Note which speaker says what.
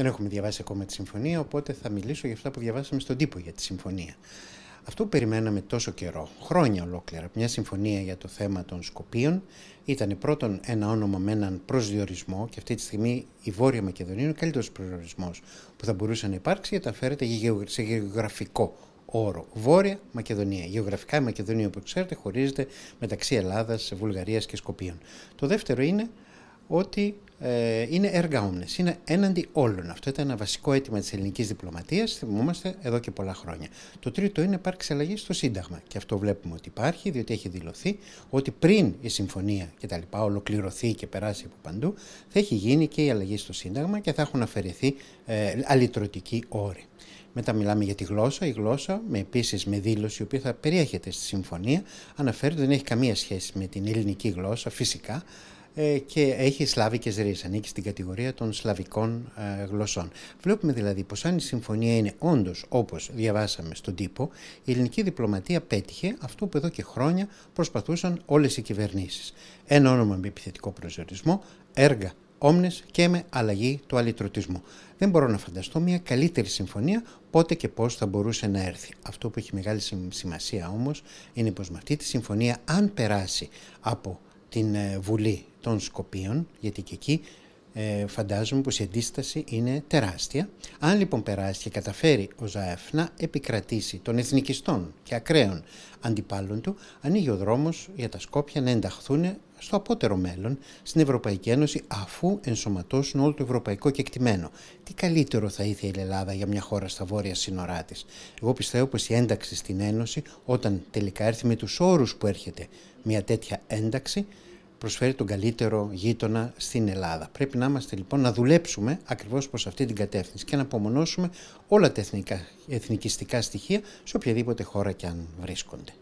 Speaker 1: Δεν έχουμε διαβάσει ακόμα τη συμφωνία, οπότε θα μιλήσω για αυτά που διαβάσαμε στον τύπο για τη συμφωνία. Αυτό που περιμέναμε τόσο καιρό, χρόνια ολόκληρα, μια συμφωνία για το θέμα των Σκοπίων, ήταν πρώτον ένα όνομα με έναν προσδιορισμό και αυτή τη στιγμή η Βόρεια Μακεδονία είναι ο καλύτερος προσδιορισμός που θα μπορούσε να υπάρξει γιατί αφαίρεται σε γεωγραφικό όρο. Βόρεια Μακεδονία. Γεωγραφικά η Μακεδονία, όπως ξέρετε, χωρίζεται μεταξύ Ελλάδας, Βουλγαρίας και Σκοπίων. Το δεύτερο είναι ότι ε, είναι έργα όμνες, είναι έναντι όλων. Αυτό ήταν ένα βασικό αίτημα της ελληνικής διπλωματίας, θυμόμαστε εδώ και πολλά χρόνια. Το τρίτο είναι υπάρξει αλλαγή στο Σύνταγμα και αυτό βλέπουμε ότι υπάρχει, διότι έχει δηλωθεί ότι πριν η συμφωνία και τα λοιπά ολοκληρωθεί και περάσει από παντού, θα έχει γίνει και η αλλαγή στο Σύνταγμα και θα έχουν αφαιρεθεί ε, αλυτρωτικοί όροι. Μετά μιλάμε για τη γλώσσα. Η γλώσσα, με επίσης με δήλωση, η οποία θα περιέχεται στη συμφωνία, αναφέρει ότι δεν έχει καμία σχέση με την ελληνική γλώσσα, φυσικά, ε, και έχει σλάβικες ρίζες, ανήκει στην κατηγορία των σλαβικών ε, γλωσσών. Βλέπουμε δηλαδή πως αν η συμφωνία είναι όντως όπως διαβάσαμε στον τύπο, η ελληνική διπλωματία πέτυχε αυτό που εδώ και χρόνια προσπαθούσαν όλες οι κυβερνήσεις. Ένα όνομα με επιθετικό προσδιορισμό, έργα όμνες και με αλλαγή του αλυτρωτισμού. Δεν μπορώ να φανταστώ μια καλύτερη συμφωνία πότε και πώς θα μπορούσε να έρθει. Αυτό που έχει μεγάλη σημασία όμως είναι πως με αυτή τη συμφωνία αν περάσει από την ε, Βουλή των Σκοπίων, γιατί και εκεί ε, φαντάζομαι πως η αντίσταση είναι τεράστια. Αν λοιπόν περάσει και καταφέρει ο ΖΑΕΦ να επικρατήσει των εθνικιστών και ακραίων αντιπάλων του, ανοίγει ο δρόμος για τα Σκόπια να ενταχθούν στο απότερο μέλλον στην Ευρωπαϊκή Ένωση αφού ενσωματώσουν όλο το ευρωπαϊκό κεκτημένο. Τι καλύτερο θα ήθελε η Ελλάδα για μια χώρα στα βόρεια σύνορά της. Εγώ πιστεύω πως η ένταξη στην Ένωση όταν τελικά έρθει με τους όρους που έρχεται μια τέτοια ένταξη προσφέρει τον καλύτερο γείτονα στην Ελλάδα. Πρέπει να είμαστε λοιπόν να δουλέψουμε ακριβώς προς αυτή την κατεύθυνση και να απομονώσουμε όλα τα εθνικά, εθνικιστικά στοιχεία σε οποιαδήποτε χώρα και αν βρίσκονται.